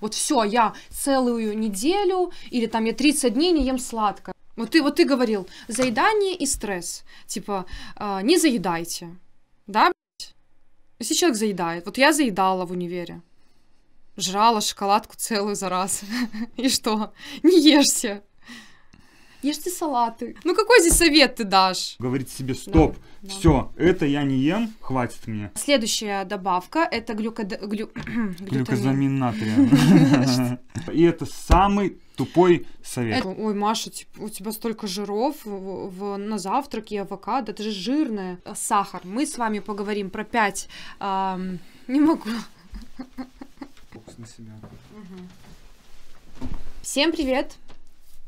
Вот все, я целую неделю или там я 30 дней не ем сладко. Вот ты, вот ты говорил, заедание и стресс. Типа, э, не заедайте. Да, Если человек заедает. Вот я заедала в универе. Жрала шоколадку целую за раз. И что? Не ешься. Ешьте салаты. Ну какой здесь совет ты дашь? Говорить себе стоп, да, все, это я не ем, хватит мне. Следующая добавка это глюкод... глю... глюкозамин натрия. И это самый тупой совет. Это, ой, Маша, типа, у тебя столько жиров в, в, на завтраке, авокадо, это же жирное. Сахар. Мы с вами поговорим про пять. Эм, не могу. Фокус на себя. Угу. Всем привет!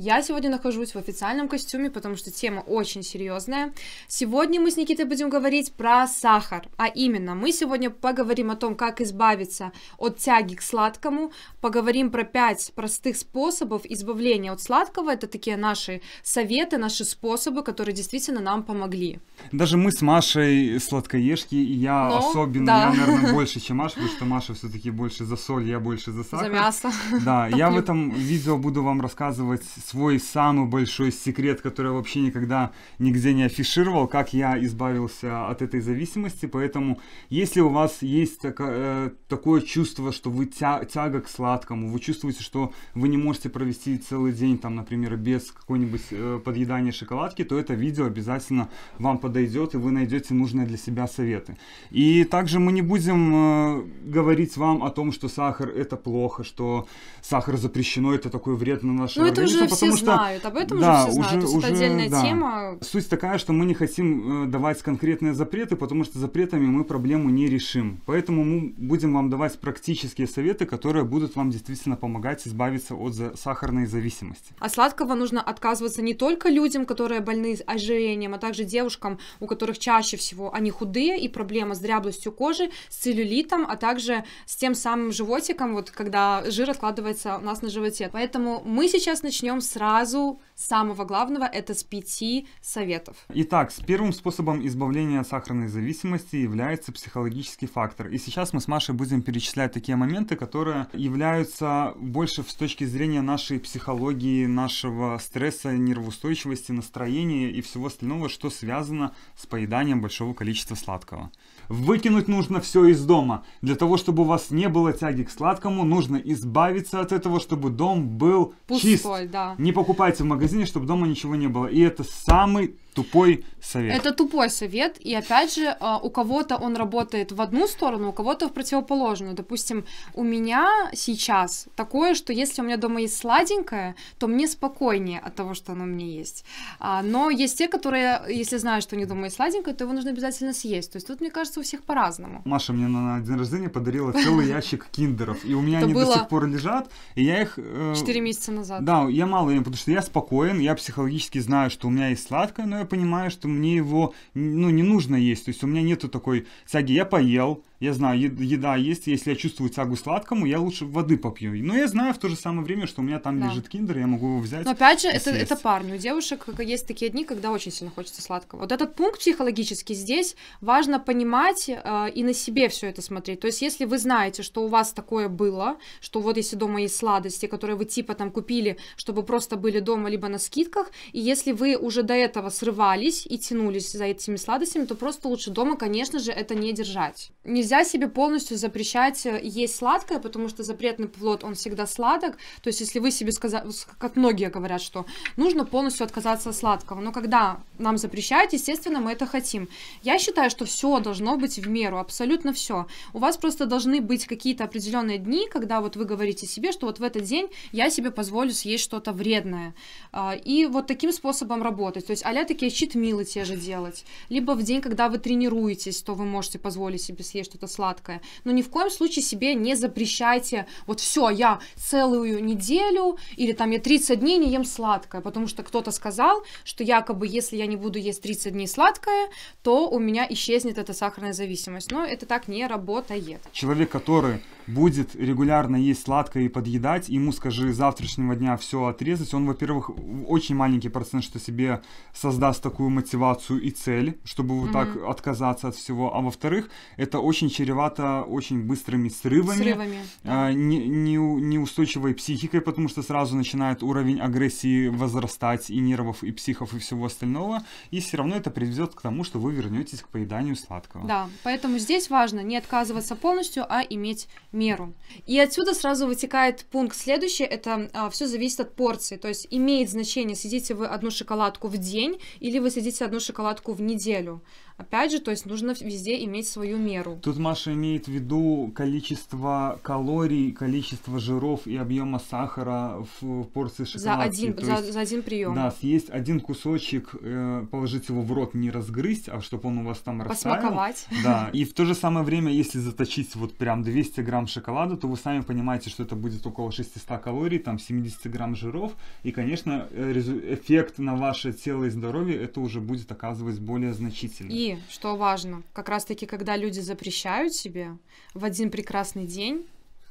Я сегодня нахожусь в официальном костюме, потому что тема очень серьезная. Сегодня мы с Никитой будем говорить про сахар, а именно мы сегодня поговорим о том, как избавиться от тяги к сладкому, поговорим про 5 простых способов избавления от сладкого, это такие наши советы, наши способы, которые действительно нам помогли. Даже мы с Машей сладкоежки, и я Но, ну, особенно, да. я, наверное, больше, чем Маша, потому что Маша все-таки больше за соль, я больше за сахар. За мясо. Да, Топлю. я в этом видео буду вам рассказывать свой самый большой секрет, который я вообще никогда нигде не афишировал, как я избавился от этой зависимости. Поэтому, если у вас есть так, э, такое чувство, что вы тя, тяга к сладкому, вы чувствуете, что вы не можете провести целый день, там, например, без какой-нибудь э, подъедания шоколадки, то это видео обязательно вам подойдет, и вы найдете нужные для себя советы. И также мы не будем э, говорить вам о том, что сахар это плохо, что сахар запрещено, это такой вред на ну, наш Но организм, это уже потому все что, знают, об этом да, уже все знают, уже, уже это отдельная да. тема. Суть такая, что мы не хотим э, давать конкретные запреты, потому что запретами мы проблему не решим. Поэтому мы будем вам давать практические советы, которые будут вам действительно помогать избавиться от за сахарной зависимости. А сладкого нужно отказываться не только людям, которые больны ожирением, а также девушкам, у которых чаще всего они худые и проблема с дряблостью кожи, с целлюлитом, а также с тем самым животиком, вот когда жир откладывается у нас на животе. Поэтому мы сейчас начнем сразу самого главного это с пяти советов. Итак, с первым способом избавления от сахарной зависимости является психологический фактор. И сейчас мы с Машей будем перечислять такие моменты, которые являются больше с точки зрения нашей психологии, нашего стресса, нервоустойчивости, настроения и всего остального, что связано с поеданием большого количества сладкого. Выкинуть нужно все из дома. Для того, чтобы у вас не было тяги к сладкому, нужно избавиться от этого, чтобы дом был Пустой, чист. Да. Не покупайте в магазине, чтобы дома ничего не было. И это самый тупой совет. Это тупой совет, и опять же, а, у кого-то он работает в одну сторону, у кого-то в противоположную. Допустим, у меня сейчас такое, что если у меня дома есть сладенькое, то мне спокойнее от того, что оно меня есть. А, но есть те, которые, если знают, что у них дома есть сладенькое, то его нужно обязательно съесть. То есть тут, мне кажется, у всех по-разному. Маша мне на день рождения подарила целый ящик киндеров, и у меня они до сих пор лежат, и я их... Э, Четыре месяца назад. Да, я мало им, потому что я спокоен, я психологически знаю, что у меня есть сладкое, но я понимаю, что мне его ну, не нужно есть. То есть у меня нету такой тяги. Я поел, я знаю, еда есть, если я чувствую тягу сладкому, я лучше воды попью. Но я знаю в то же самое время, что у меня там да. лежит киндер, я могу его взять. Но опять же, это, это парни. У девушек есть такие дни, когда очень сильно хочется сладкого. Вот этот пункт психологически здесь важно понимать э, и на себе все это смотреть. То есть, если вы знаете, что у вас такое было, что вот если дома есть сладости, которые вы типа там купили, чтобы просто были дома либо на скидках, и если вы уже до этого срывались и тянулись за этими сладостями, то просто лучше дома, конечно же, это не держать. Нельзя нельзя себе полностью запрещать э, есть сладкое, потому что запретный плод, он всегда сладок. То есть, если вы себе сказали, как многие говорят, что нужно полностью отказаться от сладкого. Но когда нам запрещают, естественно, мы это хотим. Я считаю, что все должно быть в меру, абсолютно все. У вас просто должны быть какие-то определенные дни, когда вот вы говорите себе, что вот в этот день я себе позволю съесть что-то вредное. А, и вот таким способом работать. То есть, а такие щитмилы те же делать. Либо в день, когда вы тренируетесь, то вы можете позволить себе съесть что-то что-то сладкое. Но ни в коем случае себе не запрещайте, вот все, я целую неделю или там я 30 дней не ем сладкое, потому что кто-то сказал, что якобы если я не буду есть 30 дней сладкое, то у меня исчезнет эта сахарная зависимость. Но это так не работает. Человек, который будет регулярно есть сладкое и подъедать, ему скажи завтрашнего дня все отрезать, он, во-первых, очень маленький процент, что себе создаст такую мотивацию и цель, чтобы вот mm-hmm. так отказаться от всего, а во-вторых, это очень очень чревато очень быстрыми срывами, срывами а, да. не, не, неустойчивой психикой, потому что сразу начинает уровень агрессии возрастать и нервов, и психов, и всего остального, и все равно это приведет к тому, что вы вернетесь к поеданию сладкого. Да, поэтому здесь важно не отказываться полностью, а иметь меру. И отсюда сразу вытекает пункт следующий, это а, все зависит от порции, то есть имеет значение, съедите вы одну шоколадку в день или вы съедите одну шоколадку в неделю. Опять же, то есть нужно везде иметь свою меру. Тут тут Маша имеет в виду количество калорий, количество жиров и объема сахара в порции шоколадки. За один, за, есть, за один прием. Да, съесть один кусочек, э, положить его в рот, не разгрызть, а чтобы он у вас там растаял. Посмаковать. Да, и в то же самое время, если заточить вот прям 200 грамм шоколада, то вы сами понимаете, что это будет около 600 калорий, там 70 грамм жиров, и, конечно, э, эффект на ваше тело и здоровье это уже будет оказывать более значительный. И, что важно, как раз-таки, когда люди запрещают возвращаю тебе в один прекрасный день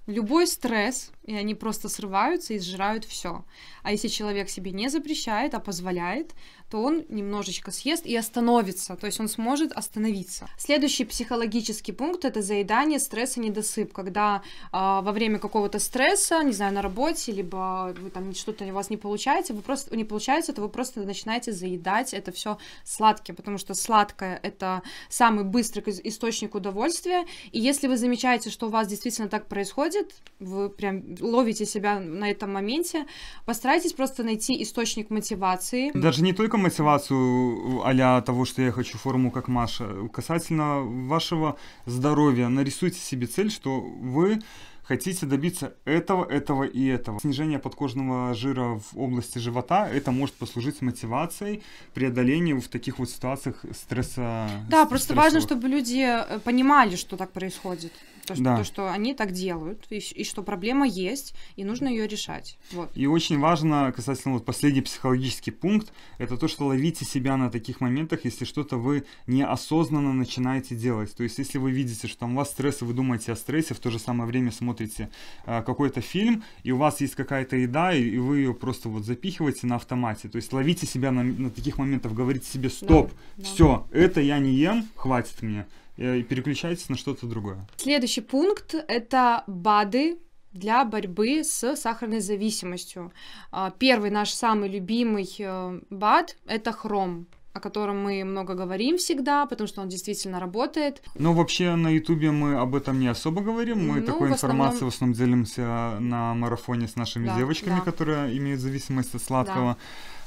любой стресс, и они просто срываются и сжирают все. А если человек себе не запрещает, а позволяет, то он немножечко съест и остановится, то есть он сможет остановиться. Следующий психологический пункт это заедание, стресс и недосып, когда э, во время какого-то стресса, не знаю, на работе, либо вы там что-то у вас не получается, вы просто не получается, то вы просто начинаете заедать это все сладкое, потому что сладкое это самый быстрый источник удовольствия, и если вы замечаете, что у вас действительно так происходит, вы прям ловите себя на этом моменте, постарайтесь просто найти источник мотивации. Даже не только мотивацию а того, что я хочу форму как Маша. Касательно вашего здоровья, нарисуйте себе цель, что вы хотите добиться этого, этого и этого. Снижение подкожного жира в области живота, это может послужить мотивацией преодоления в таких вот ситуациях стресса. Да, просто важно, чтобы люди э, понимали, что так происходит. То, что, то, что они так делают, и, и что проблема есть, и нужно ее решать. Вот. И очень важно, касательно вот последний психологический пункт, это то, что ловите себя на таких моментах, если что-то вы неосознанно начинаете делать. То есть, если вы видите, что там у вас стресс, и вы думаете о стрессе, в то же самое время смотрите смотрите э, какой-то фильм, и у вас есть какая-то еда, и, и вы ее просто вот запихиваете на автомате. То есть ловите себя на, на таких моментах, говорите себе «стоп, да, все, это я не ем, хватит мне». Э, и переключайтесь на что-то другое. Следующий пункт – это БАДы, для борьбы с сахарной зависимостью. А, первый наш самый любимый э, БАД – это хром о котором мы много говорим всегда, потому что он действительно работает. Но ну, вообще на Ютубе мы об этом не особо говорим. Мы ну, такой в основном... в основном делимся на марафоне с нашими да, девочками, да. которые имеют зависимость от сладкого.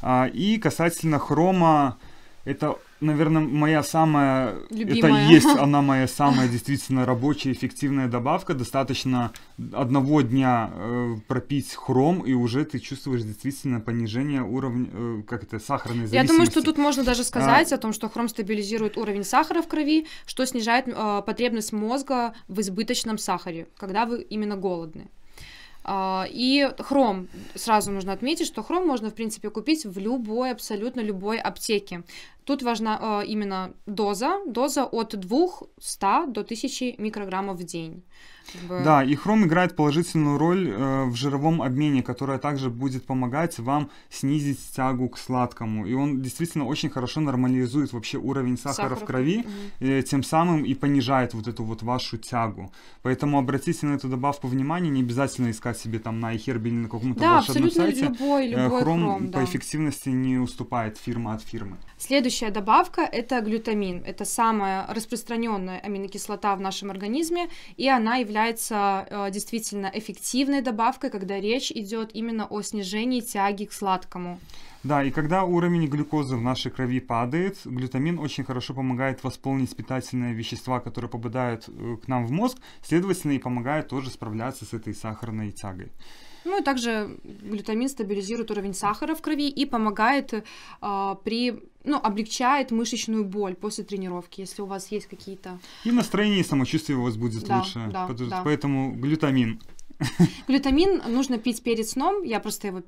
Да. А, и касательно хрома, это, наверное, моя самая... Любимая. Это есть она моя самая действительно рабочая, эффективная добавка. Достаточно одного дня э, пропить хром, и уже ты чувствуешь действительно понижение уровня, э, как это, сахарной зависимости. Я думаю, что тут можно даже а. сказать а... о том, что хром стабилизирует уровень сахара в крови, что снижает э, потребность мозга в избыточном сахаре, когда вы именно голодны. А, и хром. Сразу нужно отметить, что хром можно, в принципе, купить в любой, абсолютно любой аптеке. Тут важна э, именно доза, доза от 200 до 1000 микрограммов в день. Как Да, и хром играет положительную роль э, в жировом обмене, которая также будет помогать вам снизить тягу к сладкому. И он действительно очень хорошо нормализует вообще уровень сахара Сахар. в крови, э, тем самым и понижает вот эту вот вашу тягу. Поэтому обратите на эту добавку внимание, не обязательно искать себе там на iHerb или на каком-то да, волшебном сайте. Да, абсолютно любой, э, любой хром, хром да. по эффективности не уступает фирма от фирмы. Следующий Следующая добавка – это глютамин. Это самая распространенная аминокислота в нашем организме, и она является э, действительно эффективной добавкой, когда речь идет именно о снижении тяги к сладкому. Да, и когда уровень глюкозы в нашей крови падает, глютамин очень хорошо помогает восполнить питательные вещества, которые попадают э, к нам в мозг, следовательно, и помогает тоже справляться с этой сахарной тягой. Ну и также глютамин стабилизирует уровень сахара в крови и помогает э, при ну, облегчает мышечную боль после тренировки, если у вас есть какие-то... И настроение и самочувствие у вас будет да, лучше. Да, потому, да. Поэтому глютамин. Глютамин нужно пить перед сном. Я просто его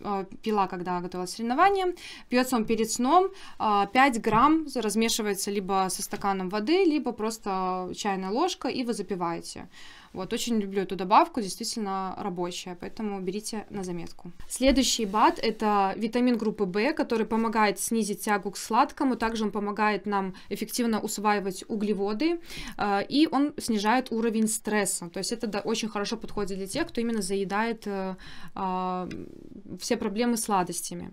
э, пила, когда готовила соревнования. Пьется он перед сном. 5 э, грамм размешивается либо со стаканом воды, либо просто э, чайная ложка, и вы запиваете. Вот, очень люблю эту добавку, действительно рабочая, поэтому берите на заметку. Следующий БАД – это витамин группы В, который помогает снизить тягу к сладкому, также он помогает нам эффективно усваивать углеводы, э, и он снижает уровень стресса, то есть это очень хорошо подходит для тех, кто именно заедает э, э, все проблемы сладостями.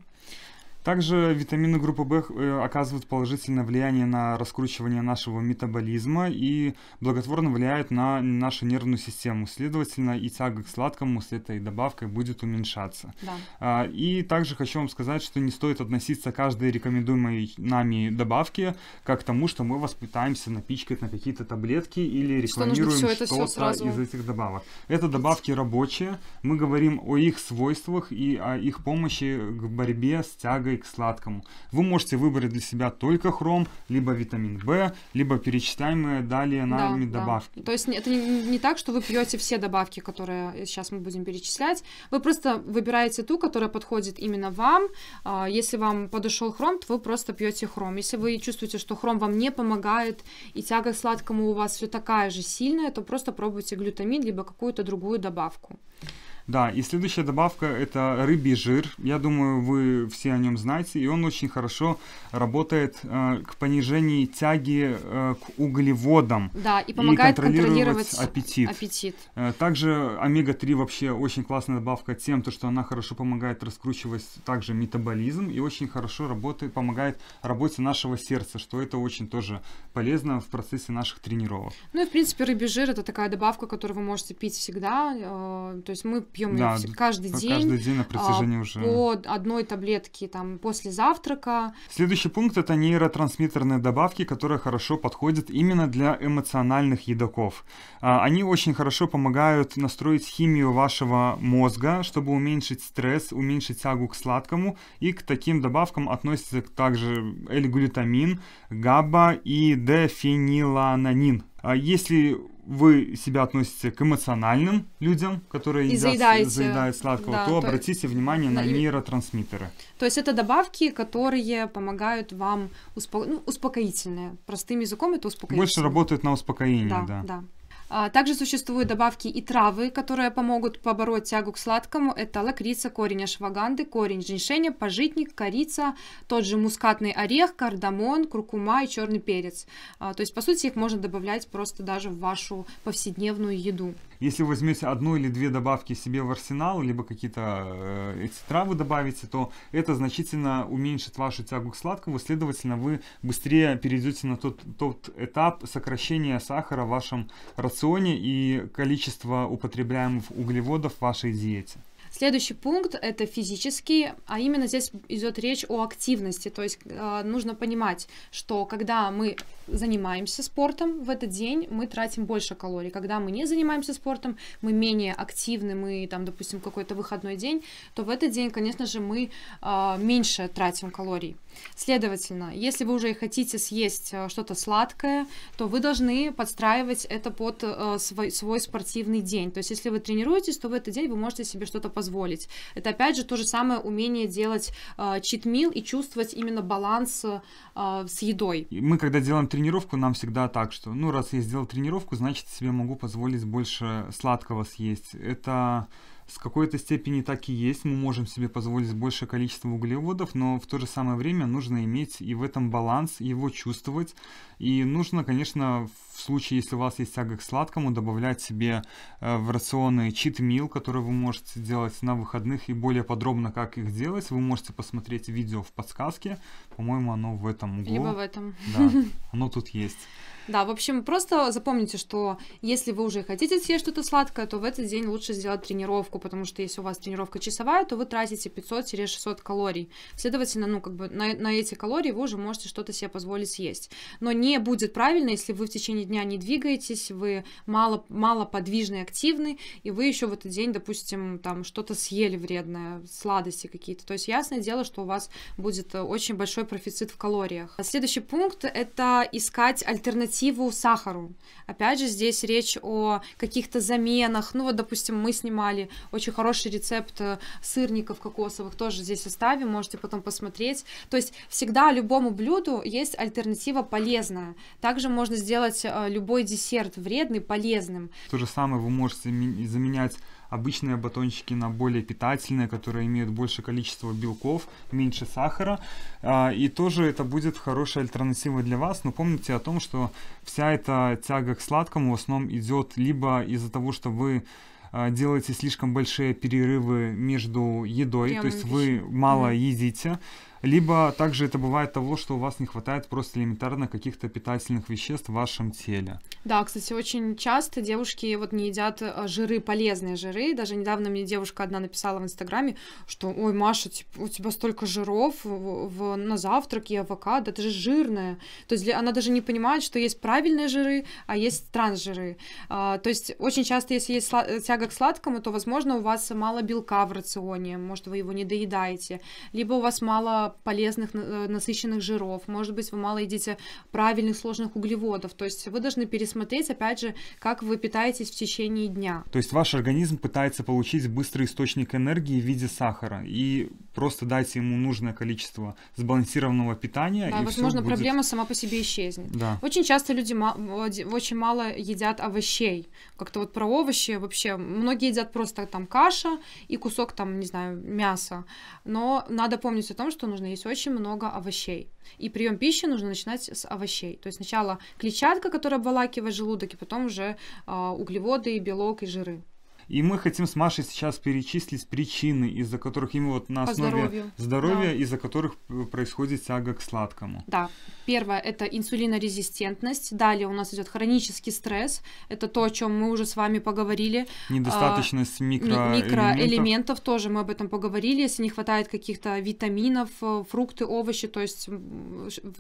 Также витамины группы В э, оказывают положительное влияние на раскручивание нашего метаболизма и благотворно влияют на нашу нервную систему. Следовательно, и тяга к сладкому с этой добавкой будет уменьшаться. Да. А, и также хочу вам сказать, что не стоит относиться к каждой рекомендуемой нами добавке как к тому, что мы вас пытаемся напичкать на какие-то таблетки или рекламируем что-то сразу... из этих добавок. Это добавки рабочие. Мы говорим о их свойствах и о их помощи к борьбе с тягой к сладкому. Вы можете выбрать для себя только хром, либо витамин В, либо перечитаемые далее нами да, добавки. Да. То есть это не, не так, что вы пьете все добавки, которые сейчас мы будем перечислять. Вы просто выбираете ту, которая подходит именно вам. А, если вам подошел хром, то вы просто пьете хром. Если вы чувствуете, что хром вам не помогает и тяга к сладкому у вас все такая же сильная, то просто пробуйте глютамин либо какую-то другую добавку. Да, и следующая добавка это рыбий жир. Я думаю, вы все о нем знаете, и он очень хорошо работает э, к понижению тяги э, к углеводам. Да, и помогает и контролировать, контролировать аппетит. аппетит. Э, также омега-3 вообще очень классная добавка тем, то, что она хорошо помогает раскручивать также метаболизм и очень хорошо работает, помогает работе нашего сердца, что это очень тоже полезно в процессе наших тренировок. Ну и в принципе рыбий жир это такая добавка, которую вы можете пить всегда. Э, то есть мы пьем да, ее каждый день. Каждый день на а, протяжении а, уже. По одной таблетке там после завтрака. Следующий пункт это нейротрансмиттерные добавки, которые хорошо подходят именно для эмоциональных едоков. А, они очень хорошо помогают настроить химию вашего мозга, чтобы уменьшить стресс, уменьшить тягу к сладкому. И к таким добавкам относятся также эльглютамин, габа и дефениланонин. А если вы себя относите к эмоциональным людям, которые и едят, заедают сладкого, да, то, то обратите внимание на, на нейротрансмиттеры. То есть это добавки, которые помогают вам успо... ну, успокоительные. Простым языком это успокоительные. Больше работают на успокоение, да. да. да. А, также существуют добавки и травы, которые помогут побороть тягу к сладкому. Это лакрица, корень ашваганды, корень женьшеня, пожитник, корица, тот же мускатный орех, кардамон, куркума и черный перец. А, то есть, по сути, их можно добавлять просто даже в вашу повседневную еду если вы возьмете одну или две добавки себе в арсенал, либо какие-то э, эти травы добавите, то это значительно уменьшит вашу тягу к сладкому, следовательно, вы быстрее перейдете на тот, тот этап сокращения сахара в вашем рационе и количество употребляемых углеводов в вашей диете. Следующий пункт – это физический, а именно здесь идет речь о активности, то есть э, нужно понимать, что когда мы занимаемся спортом в этот день, мы тратим больше калорий, когда мы не занимаемся спортом, мы менее активны, мы там, допустим, какой-то выходной день, то в этот день, конечно же, мы э, меньше тратим калорий. Следовательно, если вы уже хотите съесть э, что-то сладкое, то вы должны подстраивать это под э, свой, свой спортивный день, то есть если вы тренируетесь, то в этот день вы можете себе что-то позволить. Это опять же то же самое умение делать э, читмил и чувствовать именно баланс э, с едой. Мы когда делаем тренировку, нам всегда так, что ну раз я сделал тренировку, значит себе могу позволить больше сладкого съесть. Это с какой-то степени так и есть, мы можем себе позволить большее количество углеводов, но в то же самое время нужно иметь и в этом баланс, его чувствовать. И нужно, конечно, в случае, если у вас есть тяга к сладкому, добавлять себе э, в рационы чит-мил, который вы можете делать на выходных и более подробно, как их делать, вы можете посмотреть видео в подсказке по-моему, оно в этом углу. Либо в этом. Да, оно тут есть. Да, в общем, просто запомните, что если вы уже хотите съесть что-то сладкое, то в этот день лучше сделать тренировку, потому что если у вас тренировка часовая, то вы тратите 500-600 калорий. Следовательно, ну, как бы на, на эти калории вы уже можете что-то себе позволить съесть. Но не будет правильно, если вы в течение дня не двигаетесь, вы мало, мало подвижны, активны, и вы еще в этот день, допустим, там что-то съели вредное, сладости какие-то. То есть ясное дело, что у вас будет э, очень большой профицит в калориях. Следующий пункт – это искать альтернативу сахару. Опять же, здесь речь о каких-то заменах. Ну вот, допустим, мы снимали очень хороший рецепт э, сырников кокосовых, тоже здесь оставим, можете потом посмотреть. То есть всегда любому блюду есть альтернатива полезная. Также можно сделать э, любой десерт вредный полезным. То же самое вы можете заменять обычные батончики на более питательные, которые имеют больше количества белков, меньше сахара. А, и тоже это будет хорошая альтернатива для вас. Но помните о том, что вся эта тяга к сладкому в основном идет либо из-за того, что вы а, делаете слишком большие перерывы между едой, Прям то есть вы мало едите, либо также это бывает того, что у вас не хватает просто элементарно каких-то питательных веществ в вашем теле. Да, кстати, очень часто девушки вот не едят э, жиры, полезные жиры. Даже недавно мне девушка одна написала в Инстаграме, что «Ой, Маша, у тебя столько жиров в, в, на завтрак и авокадо, это же жирное». То есть она даже не понимает, что есть правильные жиры, а есть трансжиры. А, то есть очень часто, если есть тяга к сладкому, то, возможно, у вас мало белка в рационе, может, вы его не доедаете, либо у вас мало полезных э, насыщенных жиров, может быть, вы мало едите правильных сложных углеводов. То есть вы должны пересмотреть, опять же, как вы питаетесь в течение дня. То есть ваш организм пытается получить быстрый источник энергии в виде сахара. И Просто дайте ему нужное количество сбалансированного питания. Да, и возможно, будет... проблема сама по себе исчезнет. Да. Очень часто люди очень мало едят овощей. Как-то вот про овощи вообще. Многие едят просто там каша и кусок там, не знаю, мяса. Но надо помнить о том, что нужно есть очень много овощей. И прием пищи нужно начинать с овощей. То есть сначала клетчатка, которая обволакивает желудок, и потом уже э, углеводы, и белок и жиры. И мы хотим с Машей сейчас перечислить причины, из-за которых именно вот на основе здоровью. здоровья, да. из-за которых э, происходит тяга к сладкому. Да, первое это инсулинорезистентность, далее у нас идет хронический стресс, это то, о чем мы уже с вами поговорили. Недостаточность а, микро... микроэлементов тоже мы об этом поговорили, если не хватает каких-то витаминов, э, фрукты, овощи, то есть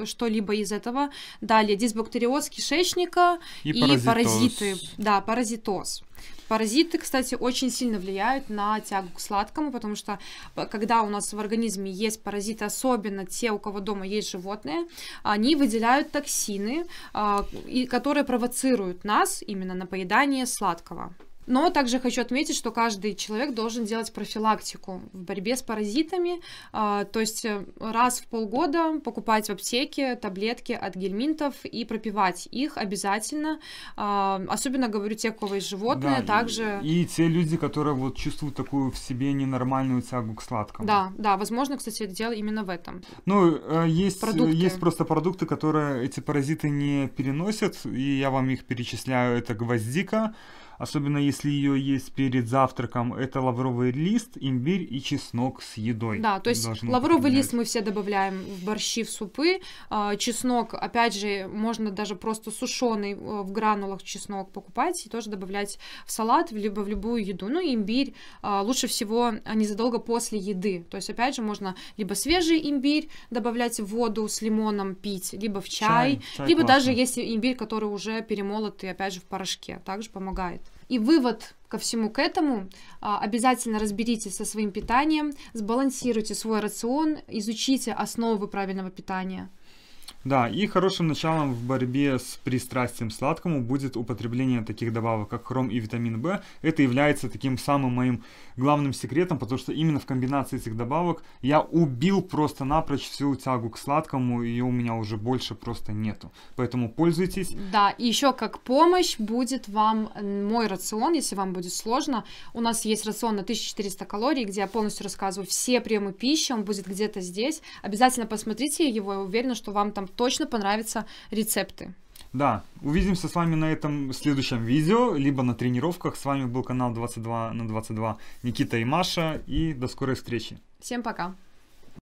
что-либо из этого. Далее дисбактериоз кишечника и, и паразиты. Да, паразитоз. Паразиты, кстати, очень сильно влияют на тягу к сладкому, потому что э, когда у нас в организме есть паразиты, особенно те, у кого дома есть животные, они выделяют токсины, э, которые провоцируют нас именно на поедание сладкого. Но также хочу отметить, что каждый человек должен делать профилактику в борьбе с паразитами, а, то есть э, раз в полгода покупать в аптеке таблетки от гельминтов и пропивать их обязательно, а, особенно говорю те, у кого есть животные, да, также... И, и те люди, которые вот чувствуют такую в себе ненормальную тягу к сладкому. Да, да, возможно, кстати, дело именно в этом. Ну, э, есть, э, продукты. есть просто продукты, которые эти паразиты не переносят, и я вам их перечисляю, это гвоздика, особенно если ее есть перед завтраком, это лавровый лист, имбирь и чеснок с едой. Да, то есть Должно лавровый лист мы все добавляем в борщи, в супы. А, чеснок, опять же, можно даже просто сушеный э, в гранулах чеснок покупать и тоже добавлять в салат, либо в любую еду. Ну, имбирь а, лучше всего а, незадолго после еды. То есть, опять же, можно либо свежий имбирь добавлять в воду с лимоном пить, либо в чай, чай, чай либо классно. даже если имбирь, который уже перемолотый, опять же, в порошке, также помогает. И вывод ко всему к этому, а, обязательно разберитесь со своим питанием, сбалансируйте свой рацион, изучите основы правильного питания. Да, и хорошим началом в борьбе с пристрастием сладкому будет употребление таких добавок, как хром и витамин В. Это является таким самым моим главным секретом, потому что именно в комбинации этих добавок я убил просто напрочь всю тягу к сладкому, и у меня уже больше просто нету. Поэтому пользуйтесь. Да, и еще как помощь будет вам мой рацион, если вам будет сложно. У нас есть рацион на 1400 калорий, где я полностью рассказываю все приемы пищи, он будет где-то здесь. Обязательно посмотрите его, я уверена, что вам там точно понравятся рецепты. Да, увидимся с вами на этом следующем видео, либо на тренировках. С вами был канал 22 на 22 Никита и Маша, и до скорой встречи. Всем пока.